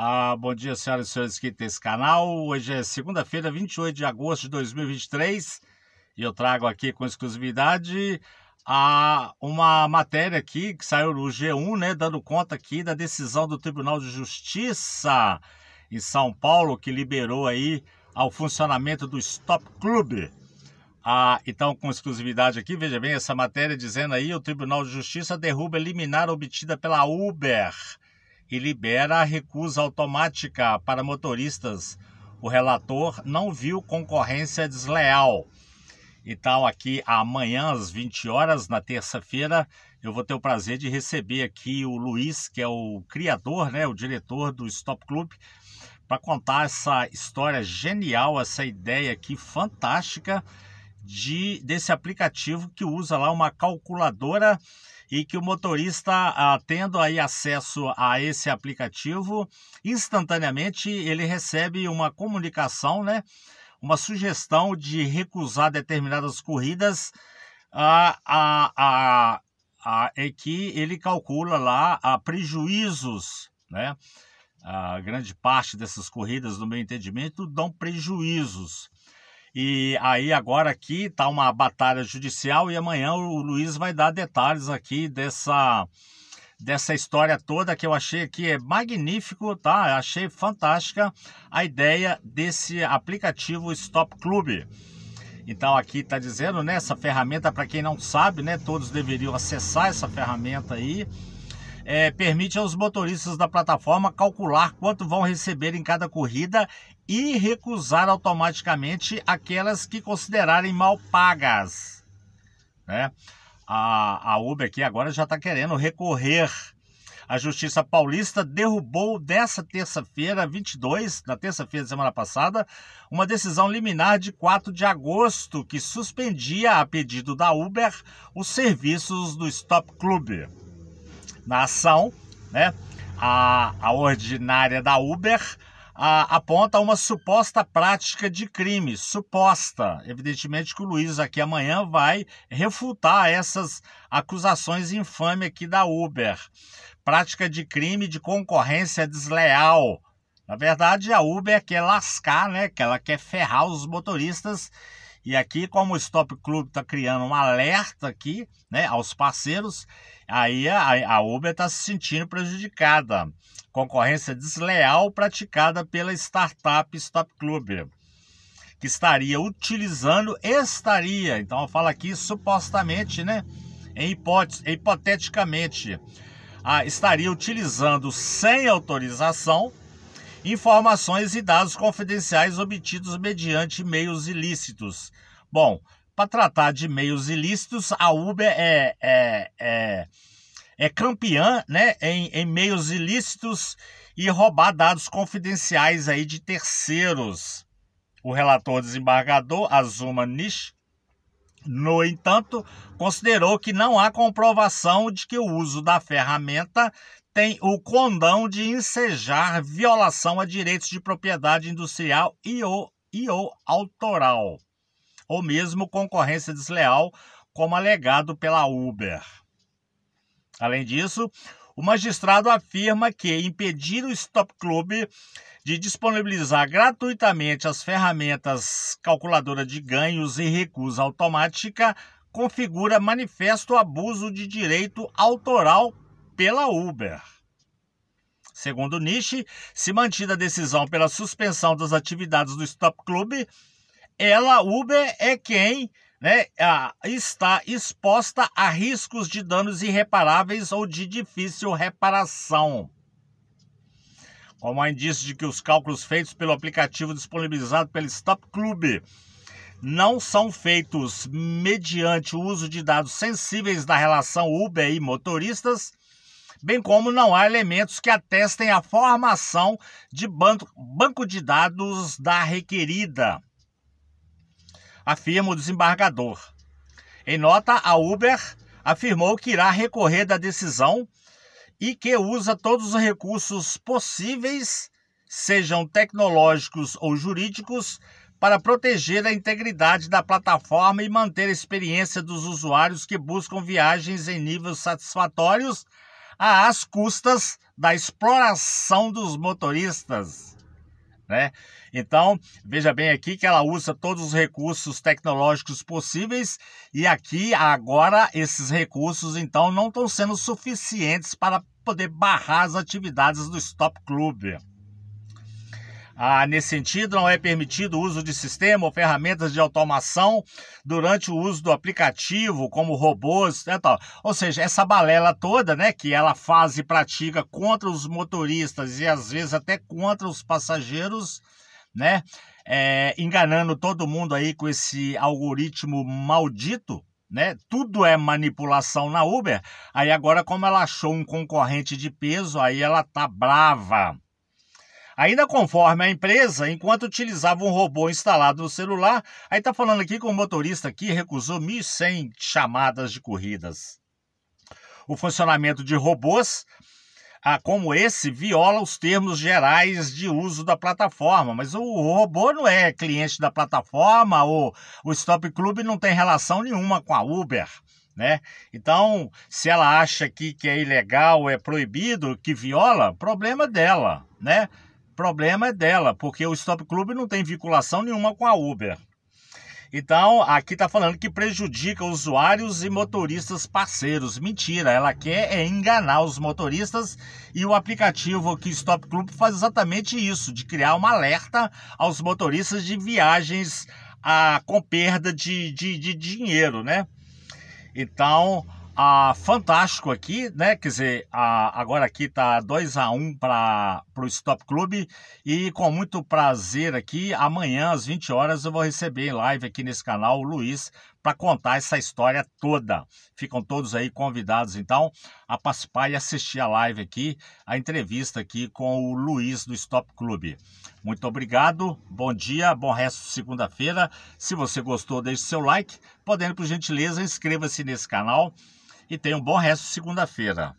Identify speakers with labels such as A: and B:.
A: Ah, bom dia, senhoras e senhores inscritos nesse canal. Hoje é segunda-feira, 28 de agosto de 2023 e eu trago aqui com exclusividade a uma matéria aqui que saiu no G1, né, dando conta aqui da decisão do Tribunal de Justiça em São Paulo que liberou aí ao funcionamento do Stop Club. Ah, então, com exclusividade aqui, veja bem essa matéria dizendo aí: o Tribunal de Justiça derruba liminar obtida pela Uber e libera a recusa automática para motoristas. O relator não viu concorrência desleal. Então, aqui amanhã às 20 horas, na terça-feira, eu vou ter o prazer de receber aqui o Luiz, que é o criador, né, o diretor do Stop Club, para contar essa história genial, essa ideia aqui fantástica de desse aplicativo que usa lá uma calculadora e que o motorista, ah, tendo aí acesso a esse aplicativo, instantaneamente ele recebe uma comunicação, né? Uma sugestão de recusar determinadas corridas a, ah, a, a, a, é que ele calcula lá a ah, prejuízos, né? A ah, grande parte dessas corridas, no meu entendimento, dão prejuízos. E aí agora aqui está uma batalha judicial e amanhã o Luiz vai dar detalhes aqui dessa dessa história toda que eu achei que é magnífico, tá? Eu achei fantástica a ideia desse aplicativo Stop Club. Então aqui está dizendo, né, essa ferramenta para quem não sabe, né, todos deveriam acessar essa ferramenta aí é, permite aos motoristas da plataforma calcular quanto vão receber em cada corrida e recusar automaticamente aquelas que considerarem mal pagas. Né? A, a Uber aqui agora já está querendo recorrer a Justiça Paulista derrubou dessa terça-feira, 22, na terça-feira da semana passada, uma decisão liminar de 4 de agosto que suspendia, a pedido da Uber, os serviços do Stop Club na ação, né? A, a ordinária da Uber a, aponta uma suposta prática de crime, suposta. Evidentemente que o Luiz aqui amanhã vai refutar essas acusações infame aqui da Uber. Prática de crime de concorrência desleal. Na verdade, a Uber quer lascar, né? Que ela quer ferrar os motoristas e aqui, como o Stop Club está criando um alerta aqui, né, aos parceiros, aí a, a Uber está se sentindo prejudicada. Concorrência desleal praticada pela startup Stop Club, que estaria utilizando, estaria, então eu falo aqui supostamente, né, em hipótese, hipoteticamente, estaria utilizando sem autorização informações e dados confidenciais obtidos mediante meios ilícitos. Bom, para tratar de meios ilícitos, a Uber é, é, é, é campeã né, em, em meios ilícitos e roubar dados confidenciais aí de terceiros. O relator desembargador, Azuma Nish, no entanto, considerou que não há comprovação de que o uso da ferramenta tem o condão de ensejar violação a direitos de propriedade industrial e ou, e ou autoral, ou mesmo concorrência desleal, como alegado pela Uber. Além disso, o magistrado afirma que impedir o Stop Club de disponibilizar gratuitamente as ferramentas calculadora de ganhos e recusa automática configura manifesto abuso de direito autoral pela Uber. Segundo Nishi, se mantida a decisão pela suspensão das atividades do Stop Club, ela, Uber, é quem né, está exposta a riscos de danos irreparáveis ou de difícil reparação. Como há indício de que os cálculos feitos pelo aplicativo disponibilizado pelo Stop Club não são feitos mediante o uso de dados sensíveis da relação Uber e motoristas, bem como não há elementos que atestem a formação de banco de dados da requerida, afirma o desembargador. Em nota, a Uber afirmou que irá recorrer da decisão e que usa todos os recursos possíveis, sejam tecnológicos ou jurídicos, para proteger a integridade da plataforma e manter a experiência dos usuários que buscam viagens em níveis satisfatórios às custas da exploração dos motoristas. Né? Então, veja bem aqui que ela usa todos os recursos tecnológicos possíveis e aqui agora esses recursos então não estão sendo suficientes para poder barrar as atividades do Stop Club. Ah, nesse sentido, não é permitido o uso de sistema ou ferramentas de automação durante o uso do aplicativo, como robôs e né, tal. Ou seja, essa balela toda né, que ela faz e pratica contra os motoristas e às vezes até contra os passageiros, né? É, enganando todo mundo aí com esse algoritmo maldito. Né? Tudo é manipulação na Uber. Aí agora, como ela achou um concorrente de peso, aí ela tá brava. Ainda conforme a empresa, enquanto utilizava um robô instalado no celular, aí está falando aqui que o motorista aqui recusou 1.100 chamadas de corridas. O funcionamento de robôs ah, como esse viola os termos gerais de uso da plataforma. Mas o robô não é cliente da plataforma, ou o Stop Club não tem relação nenhuma com a Uber. Né? Então, se ela acha que é ilegal, é proibido, que viola, problema dela, né? problema é dela, porque o Stop Club não tem vinculação nenhuma com a Uber. Então, aqui está falando que prejudica usuários e motoristas parceiros. Mentira, ela quer é enganar os motoristas e o aplicativo que Stop Club faz exatamente isso, de criar um alerta aos motoristas de viagens a, ah, com perda de, de, de dinheiro, né? Então, ah, fantástico aqui, né? Quer dizer, a agora aqui está 2 a 1 um para o Stop Clube e com muito prazer aqui, amanhã às 20 horas eu vou receber em live aqui nesse canal o Luiz para contar essa história toda. Ficam todos aí convidados então a participar e assistir a live aqui, a entrevista aqui com o Luiz do Stop Clube. Muito obrigado, bom dia, bom resto de segunda-feira. Se você gostou, deixe seu like. Podendo, por gentileza, inscreva-se nesse canal e tenham um bom resto de segunda-feira.